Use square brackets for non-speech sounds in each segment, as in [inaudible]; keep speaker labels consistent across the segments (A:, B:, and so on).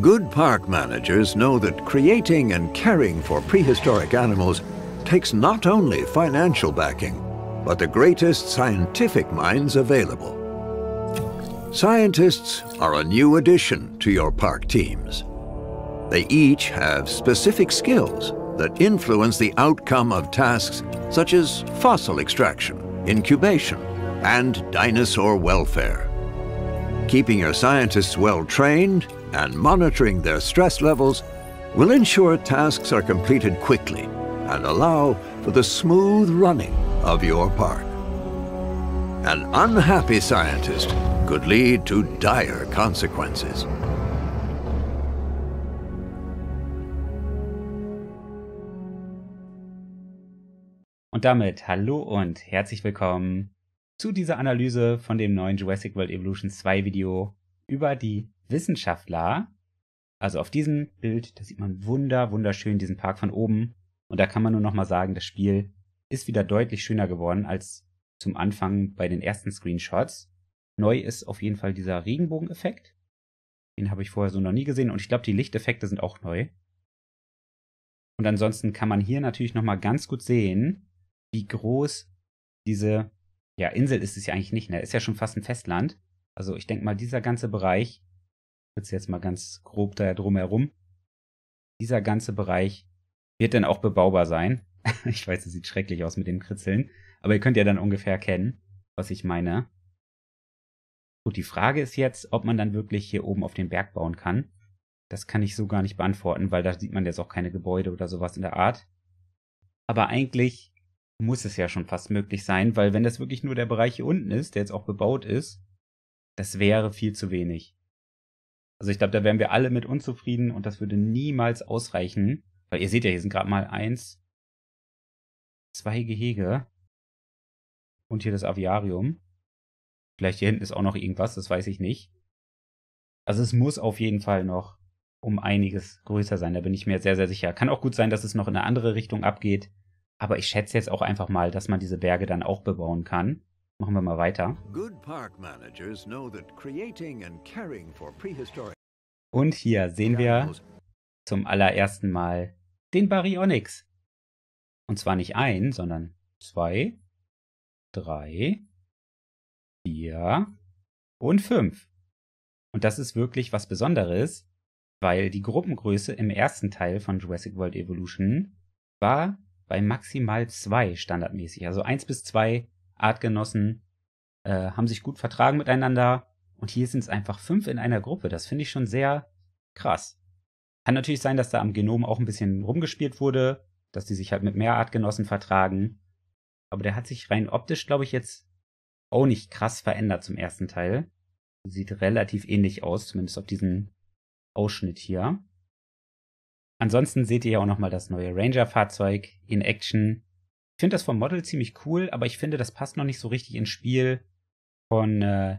A: Good park managers know that creating and caring for prehistoric animals takes not only financial backing, but the greatest scientific minds available. Scientists are a new addition to your park teams. They each have specific skills that influence the outcome of tasks such as fossil extraction, incubation, and dinosaur welfare. Keeping your scientists well trained and monitoring their stress levels will ensure tasks are completed quickly and allow for the smooth running of your park. An unhappy scientist could lead to dire consequences.
B: Und damit hallo und herzlich willkommen zu dieser Analyse von dem neuen Jurassic World Evolution 2 Video über die Wissenschaftler. Also auf diesem Bild, da sieht man wunder, wunderschön diesen Park von oben. Und da kann man nur nochmal sagen, das Spiel ist wieder deutlich schöner geworden als zum Anfang bei den ersten Screenshots. Neu ist auf jeden Fall dieser Regenbogeneffekt. Den habe ich vorher so noch nie gesehen und ich glaube, die Lichteffekte sind auch neu. Und ansonsten kann man hier natürlich nochmal ganz gut sehen, wie groß diese ja, Insel ist es ja eigentlich nicht, ne? Ist ja schon fast ein Festland. Also ich denke mal, dieser ganze Bereich, jetzt jetzt mal ganz grob da drumherum, dieser ganze Bereich wird dann auch bebaubar sein. [laughs] ich weiß, es sieht schrecklich aus mit dem Kritzeln, aber ihr könnt ja dann ungefähr kennen, was ich meine. Gut, die Frage ist jetzt, ob man dann wirklich hier oben auf den Berg bauen kann. Das kann ich so gar nicht beantworten, weil da sieht man jetzt auch keine Gebäude oder sowas in der Art. Aber eigentlich muss es ja schon fast möglich sein, weil wenn das wirklich nur der Bereich hier unten ist, der jetzt auch bebaut ist, das wäre viel zu wenig. Also ich glaube, da wären wir alle mit unzufrieden und das würde niemals ausreichen, weil ihr seht ja, hier sind gerade mal eins, zwei Gehege und hier das Aviarium. Vielleicht hier hinten ist auch noch irgendwas, das weiß ich nicht. Also es muss auf jeden Fall noch um einiges größer sein, da bin ich mir sehr, sehr sicher. Kann auch gut sein, dass es noch in eine andere Richtung abgeht. Aber ich schätze jetzt auch einfach mal, dass man diese Berge dann auch bebauen kann. Machen wir mal weiter. Und hier sehen wir zum allerersten Mal den Baryonyx. Und zwar nicht ein, sondern zwei, drei, vier und fünf. Und das ist wirklich was Besonderes, weil die Gruppengröße im ersten Teil von Jurassic World Evolution war bei maximal zwei standardmäßig. Also eins bis zwei Artgenossen äh, haben sich gut vertragen miteinander und hier sind es einfach fünf in einer Gruppe. Das finde ich schon sehr krass. Kann natürlich sein, dass da am Genom auch ein bisschen rumgespielt wurde, dass die sich halt mit mehr Artgenossen vertragen. Aber der hat sich rein optisch, glaube ich, jetzt auch nicht krass verändert zum ersten Teil. Sieht relativ ähnlich aus, zumindest auf diesen Ausschnitt hier. Ansonsten seht ihr ja auch nochmal das neue Ranger-Fahrzeug in Action. Ich finde das vom Model ziemlich cool, aber ich finde, das passt noch nicht so richtig ins Spiel von, äh,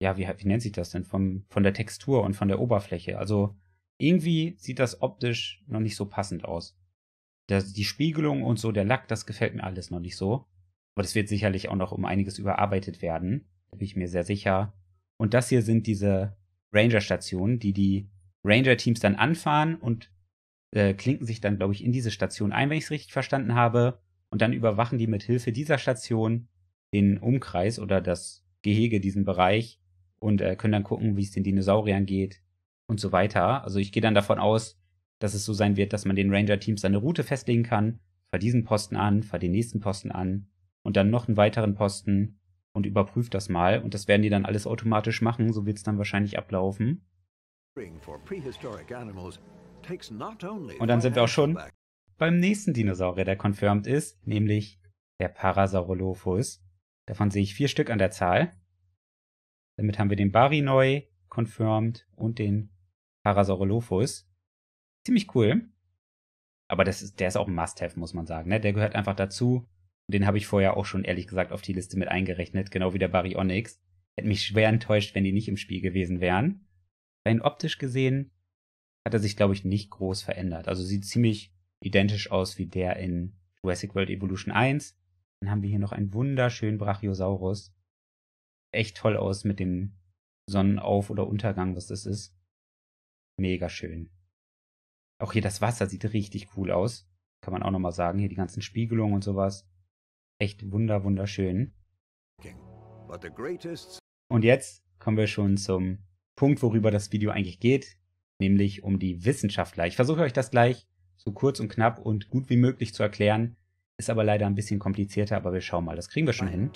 B: ja, wie, wie nennt sich das denn? Vom, von der Textur und von der Oberfläche. Also irgendwie sieht das optisch noch nicht so passend aus. Das, die Spiegelung und so, der Lack, das gefällt mir alles noch nicht so. Aber das wird sicherlich auch noch um einiges überarbeitet werden. Da bin ich mir sehr sicher. Und das hier sind diese Ranger-Stationen, die die Ranger-Teams dann anfahren und äh, klinken sich dann, glaube ich, in diese Station ein, wenn ich es richtig verstanden habe. Und dann überwachen die mit Hilfe dieser Station den Umkreis oder das Gehege, diesen Bereich und äh, können dann gucken, wie es den Dinosauriern geht und so weiter. Also ich gehe dann davon aus, dass es so sein wird, dass man den Ranger-Teams seine Route festlegen kann. Fahr diesen Posten an, fahr den nächsten Posten an und dann noch einen weiteren Posten und überprüft das mal. Und das werden die dann alles automatisch machen. So wird es dann wahrscheinlich ablaufen.
A: Und dann sind wir auch schon
B: beim nächsten Dinosaurier, der confirmed ist, nämlich der Parasaurolophus. Davon sehe ich vier Stück an der Zahl. Damit haben wir den Bari neu confirmed und den Parasaurolophus. Ziemlich cool. Aber das ist, der ist auch ein Must-Have, muss man sagen. Ne? Der gehört einfach dazu. Den habe ich vorher auch schon ehrlich gesagt auf die Liste mit eingerechnet, genau wie der Baryonyx. Hätte mich schwer enttäuscht, wenn die nicht im Spiel gewesen wären rein optisch gesehen hat er sich, glaube ich, nicht groß verändert. Also sieht ziemlich identisch aus wie der in Jurassic World Evolution 1. Dann haben wir hier noch einen wunderschönen Brachiosaurus. Echt toll aus mit dem Sonnenauf- oder Untergang, was das ist. Mega schön. Auch hier das Wasser sieht richtig cool aus. Kann man auch nochmal sagen. Hier die ganzen Spiegelungen und sowas. Echt wunder, wunderschön. Und jetzt kommen wir schon zum Punkt, worüber das Video eigentlich geht, nämlich um die Wissenschaftler. Ich versuche euch das gleich so kurz und knapp und gut wie möglich zu erklären. Ist aber leider ein bisschen komplizierter, aber wir schauen mal. Das kriegen wir schon hin.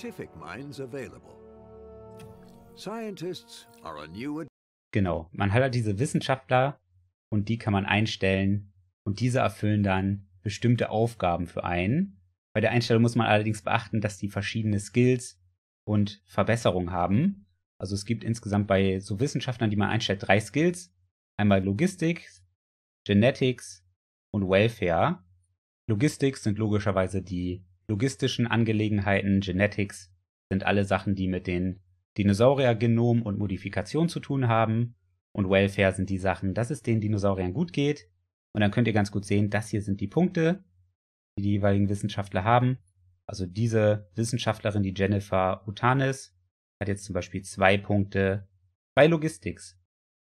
B: Genau, man hat halt diese Wissenschaftler und die kann man einstellen und diese erfüllen dann bestimmte Aufgaben für einen. Bei der Einstellung muss man allerdings beachten, dass die verschiedene Skills und Verbesserungen haben. Also es gibt insgesamt bei so Wissenschaftlern, die man einstellt, drei Skills. Einmal Logistik, Genetics und Welfare. Logistics sind logischerweise die logistischen Angelegenheiten, Genetics sind alle Sachen, die mit den dinosaurier und Modifikation zu tun haben. Und Welfare sind die Sachen, dass es den Dinosauriern gut geht. Und dann könnt ihr ganz gut sehen, das hier sind die Punkte, die die jeweiligen Wissenschaftler haben. Also diese Wissenschaftlerin, die Jennifer Utanis, hat jetzt zum Beispiel zwei Punkte bei Logistics.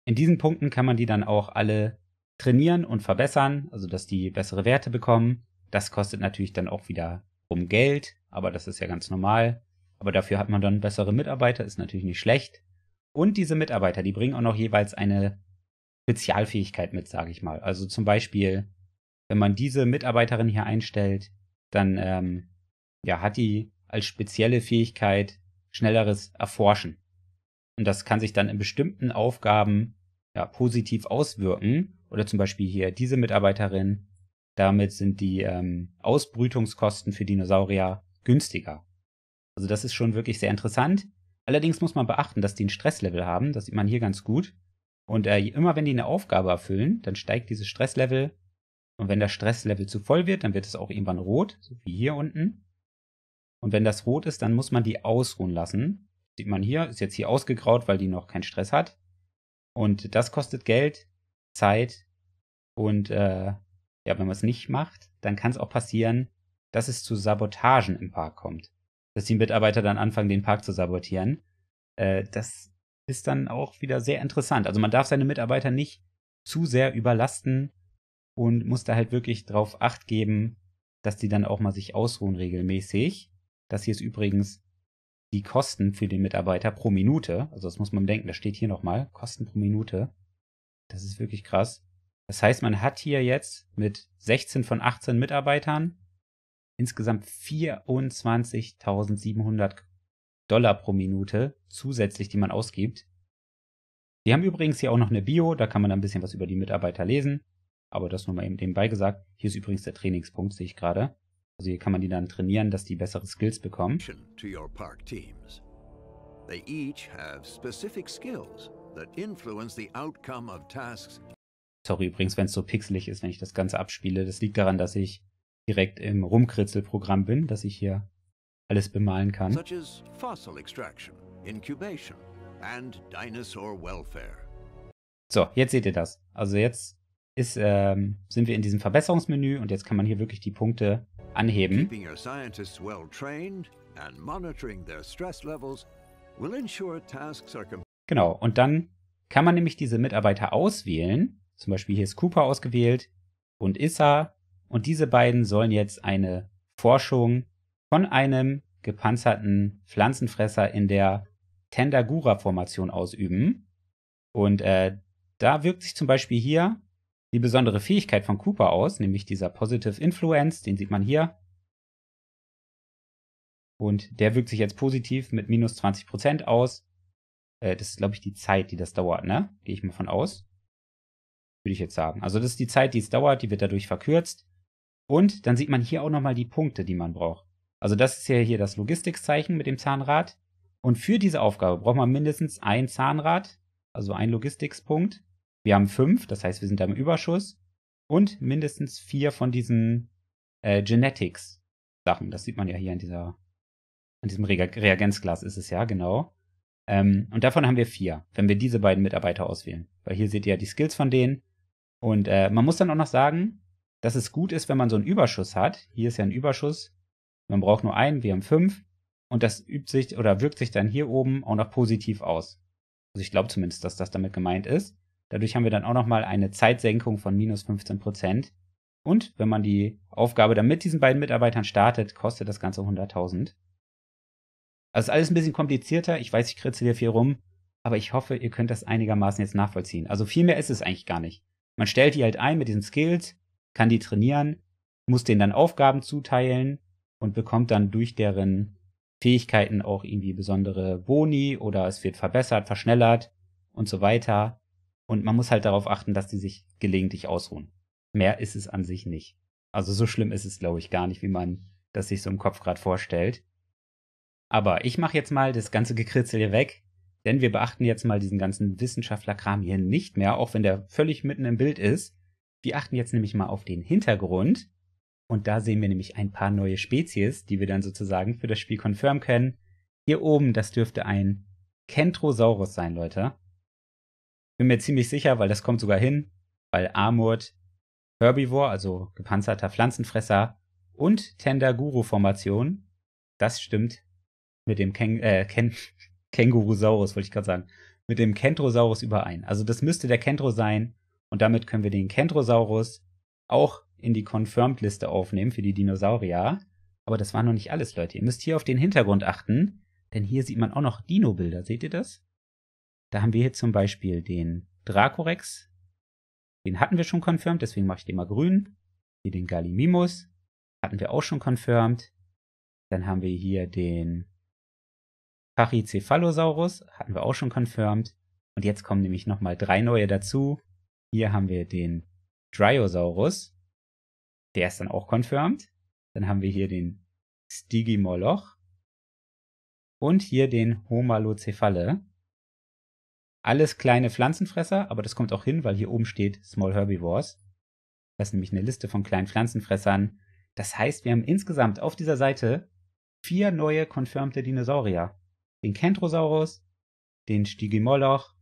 B: In diesen Punkten kann man die dann auch alle trainieren und verbessern, also dass die bessere Werte bekommen. Das kostet natürlich dann auch wieder um Geld, aber das ist ja ganz normal. Aber dafür hat man dann bessere Mitarbeiter, ist natürlich nicht schlecht. Und diese Mitarbeiter, die bringen auch noch jeweils eine Spezialfähigkeit mit, sage ich mal. Also zum Beispiel, wenn man diese Mitarbeiterin hier einstellt, dann ähm, ja, hat die als spezielle Fähigkeit schnelleres Erforschen. Und das kann sich dann in bestimmten Aufgaben ja, positiv auswirken. Oder zum Beispiel hier diese Mitarbeiterin. Damit sind die ähm, Ausbrütungskosten für Dinosaurier günstiger. Also das ist schon wirklich sehr interessant. Allerdings muss man beachten, dass die ein Stresslevel haben. Das sieht man hier ganz gut. Und äh, immer wenn die eine Aufgabe erfüllen, dann steigt dieses Stresslevel. Und wenn das Stresslevel zu voll wird, dann wird es auch irgendwann rot, so wie hier unten. Und wenn das rot ist, dann muss man die ausruhen lassen. Sieht man hier, ist jetzt hier ausgegraut, weil die noch keinen Stress hat. Und das kostet Geld, Zeit und äh, ja, wenn man es nicht macht, dann kann es auch passieren, dass es zu Sabotagen im Park kommt. Dass die Mitarbeiter dann anfangen, den Park zu sabotieren. Äh, das ist dann auch wieder sehr interessant. Also man darf seine Mitarbeiter nicht zu sehr überlasten und muss da halt wirklich drauf acht geben, dass die dann auch mal sich ausruhen regelmäßig. Das hier ist übrigens die Kosten für den Mitarbeiter pro Minute. Also das muss man bedenken, das steht hier nochmal. Kosten pro Minute. Das ist wirklich krass. Das heißt, man hat hier jetzt mit 16 von 18 Mitarbeitern insgesamt 24.700 Dollar pro Minute zusätzlich, die man ausgibt. Die haben übrigens hier auch noch eine Bio, da kann man ein bisschen was über die Mitarbeiter lesen. Aber das nur mal eben nebenbei gesagt. Hier ist übrigens der Trainingspunkt, sehe ich gerade. Also hier kann man die dann trainieren, dass die bessere Skills bekommen.
A: They each have specific skills that influence the outcome of tasks.
B: Sorry übrigens, wenn es so pixelig ist, wenn ich das Ganze abspiele. Das liegt daran, dass ich direkt im Rumkritzelprogramm bin, dass ich hier alles bemalen kann. Such
A: as fossil extraction, incubation and dinosaur welfare.
B: So, jetzt seht ihr das. Also jetzt ist, ähm, sind wir in diesem Verbesserungsmenü und jetzt kann man hier wirklich die Punkte anheben. Genau, und dann kann man nämlich diese Mitarbeiter auswählen. Zum Beispiel hier ist Cooper ausgewählt und Issa. Und diese beiden sollen jetzt eine Forschung von einem gepanzerten Pflanzenfresser in der Tendagura-Formation ausüben. Und äh, da wirkt sich zum Beispiel hier die besondere Fähigkeit von Cooper aus, nämlich dieser Positive Influence, den sieht man hier. Und der wirkt sich jetzt positiv mit minus 20% aus. Äh, das ist, glaube ich, die Zeit, die das dauert, ne? Gehe ich mal von aus. Würde ich jetzt sagen. Also das ist die Zeit, die es dauert, die wird dadurch verkürzt. Und dann sieht man hier auch nochmal die Punkte, die man braucht. Also das ist ja hier das Logistikzeichen mit dem Zahnrad. Und für diese Aufgabe braucht man mindestens ein Zahnrad, also ein Logistikspunkt. Wir haben fünf, das heißt, wir sind da im Überschuss. Und mindestens vier von diesen äh, Genetics-Sachen. Das sieht man ja hier an dieser, an diesem Re Reagenzglas ist es ja, genau. Ähm, und davon haben wir vier, wenn wir diese beiden Mitarbeiter auswählen. Weil hier seht ihr ja die Skills von denen. Und äh, man muss dann auch noch sagen, dass es gut ist, wenn man so einen Überschuss hat. Hier ist ja ein Überschuss. Man braucht nur einen, wir haben fünf. Und das übt sich oder wirkt sich dann hier oben auch noch positiv aus. Also ich glaube zumindest, dass das damit gemeint ist. Dadurch haben wir dann auch nochmal eine Zeitsenkung von minus 15 Prozent. Und wenn man die Aufgabe dann mit diesen beiden Mitarbeitern startet, kostet das Ganze 100.000. Also ist alles ein bisschen komplizierter. Ich weiß, ich kritzel hier viel rum, aber ich hoffe, ihr könnt das einigermaßen jetzt nachvollziehen. Also viel mehr ist es eigentlich gar nicht. Man stellt die halt ein mit diesen Skills, kann die trainieren, muss denen dann Aufgaben zuteilen und bekommt dann durch deren Fähigkeiten auch irgendwie besondere Boni oder es wird verbessert, verschnellert und so weiter. Und man muss halt darauf achten, dass die sich gelegentlich ausruhen. Mehr ist es an sich nicht. Also so schlimm ist es, glaube ich, gar nicht, wie man das sich so im Kopf gerade vorstellt. Aber ich mache jetzt mal das ganze Gekritzel hier weg, denn wir beachten jetzt mal diesen ganzen Wissenschaftlerkram hier nicht mehr, auch wenn der völlig mitten im Bild ist. Wir achten jetzt nämlich mal auf den Hintergrund und da sehen wir nämlich ein paar neue Spezies, die wir dann sozusagen für das Spiel confirm können. Hier oben, das dürfte ein Kentrosaurus sein, Leute bin mir ziemlich sicher, weil das kommt sogar hin, weil Armut Herbivore, also gepanzerter Pflanzenfresser und Tendaguru-Formation, das stimmt mit dem Ken äh, Ken [laughs] Kängurusaurus, wollte ich gerade sagen, mit dem Kentrosaurus überein. Also das müsste der Kentro sein und damit können wir den Kentrosaurus auch in die Confirmed-Liste aufnehmen für die Dinosaurier. Aber das war noch nicht alles, Leute. Ihr müsst hier auf den Hintergrund achten, denn hier sieht man auch noch Dino-Bilder. Seht ihr das? Da haben wir hier zum Beispiel den Dracorex. Den hatten wir schon confirmed, deswegen mache ich den mal grün. Hier den Gallimimus. Hatten wir auch schon confirmed. Dann haben wir hier den Pachycephalosaurus. Hatten wir auch schon confirmed. Und jetzt kommen nämlich nochmal drei neue dazu. Hier haben wir den Dryosaurus. Der ist dann auch confirmed. Dann haben wir hier den Stigimoloch. Und hier den Homalocephale alles kleine Pflanzenfresser, aber das kommt auch hin, weil hier oben steht Small Herbivores. Das ist nämlich eine Liste von kleinen Pflanzenfressern. Das heißt, wir haben insgesamt auf dieser Seite vier neue konfirmte Dinosaurier. Den Kentrosaurus, den Stigimoloch,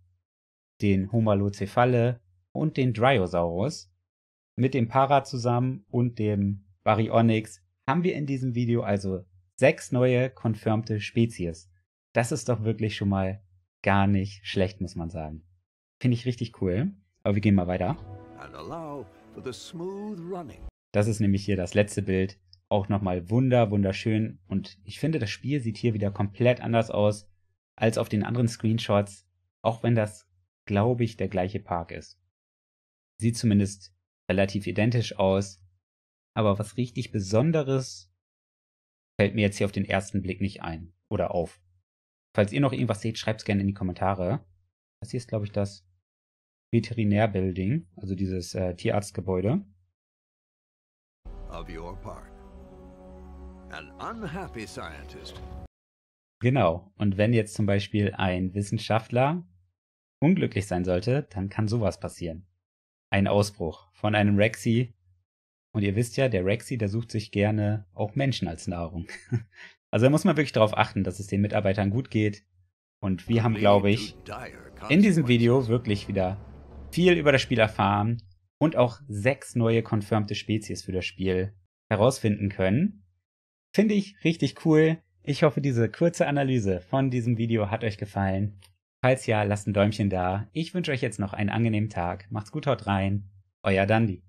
B: den Homalocephale und den Dryosaurus. Mit dem Para zusammen und dem Baryonyx haben wir in diesem Video also sechs neue konfirmte Spezies. Das ist doch wirklich schon mal gar nicht schlecht, muss man sagen. Finde ich richtig cool. Aber wir gehen mal weiter. Das ist nämlich hier das letzte Bild. Auch nochmal wunder, wunderschön. Und ich finde, das Spiel sieht hier wieder komplett anders aus als auf den anderen Screenshots. Auch wenn das, glaube ich, der gleiche Park ist. Sieht zumindest relativ identisch aus. Aber was richtig Besonderes fällt mir jetzt hier auf den ersten Blick nicht ein. Oder auf. Falls ihr noch irgendwas seht, schreibt es gerne in die Kommentare. Das hier ist, glaube ich, das Veterinärbuilding, also dieses äh, Tierarztgebäude. Genau. Und wenn jetzt zum Beispiel ein Wissenschaftler unglücklich sein sollte, dann kann sowas passieren. Ein Ausbruch von einem Rexy und ihr wisst ja, der Rexy, der sucht sich gerne auch Menschen als Nahrung. [laughs] Also da muss man wirklich darauf achten, dass es den Mitarbeitern gut geht. Und wir haben, glaube ich, in diesem Video wirklich wieder viel über das Spiel erfahren und auch sechs neue konfirmte Spezies für das Spiel herausfinden können. Finde ich richtig cool. Ich hoffe, diese kurze Analyse von diesem Video hat euch gefallen. Falls ja, lasst ein Däumchen da. Ich wünsche euch jetzt noch einen angenehmen Tag. Macht's gut, haut rein. Euer Dandy.